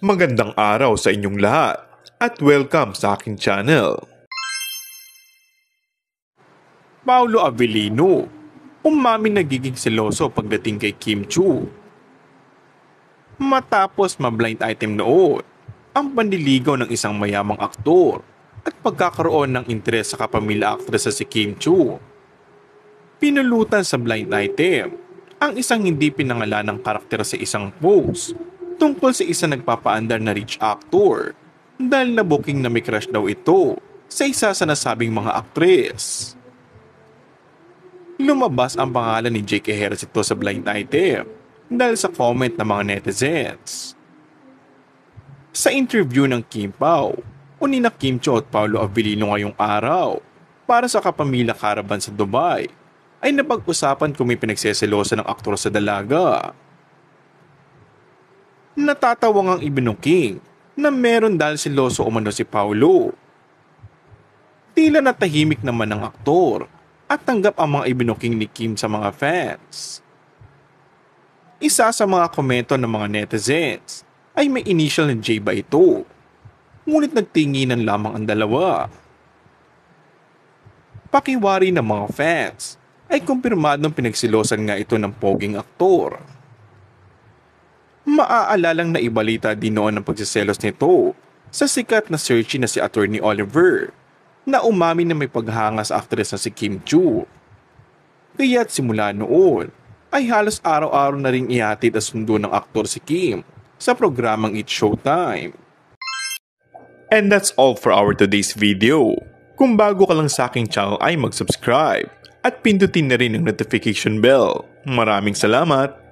Magandang araw sa inyong lahat at welcome sa akin channel. Paolo Avellino, umamin nagiging seloso pagdating kay Kim Chu. Matapos ma-blind item noon, ang panliligaw ng isang mayamang aktor at pagkakaroon ng interes sa kapamilya aktres sa si Kim Chu. Pinulutan sa blind item ang isang hindi pinangalan ng karakter sa isang post tungkol sa isang nagpapaandar na rich actor dahil nabuking na may crush daw ito sa isa sa nasabing mga aktres. Lumabas ang pangalan ni Jake Harris ito sa blind item dahil sa comment ng mga netizens. Sa interview ng Kim Pao, o na Kim Cho at Paolo Avellino ngayong araw para sa Kapamilya Caravan sa Dubai, ay napag-usapan kung may pinagseselosa ng aktor sa dalaga natatawang ang ibinuking na meron dahil Loso umano si Paulo. Tila natahimik naman ang aktor at tanggap ang mga ibinuking ni Kim sa mga fans. Isa sa mga komento ng mga netizens ay may initial na J ba ito? Ngunit nagtinginan lamang ang dalawa. Pakiwari ng mga fans ay kumpirmadong pinagsilosan nga ito ng poging aktor maaalalang naibalita din noon ang pagsiselos nito sa sikat na searchy na si Attorney Oliver na umamin na may paghanga sa actress na si Kim Chu. Kaya't simula noon ay halos araw-araw na rin ihatid at sundo ng aktor si Kim sa programang It's Showtime. And that's all for our today's video. Kung bago ka lang sa aking channel ay mag-subscribe at pindutin na rin ang notification bell. Maraming salamat!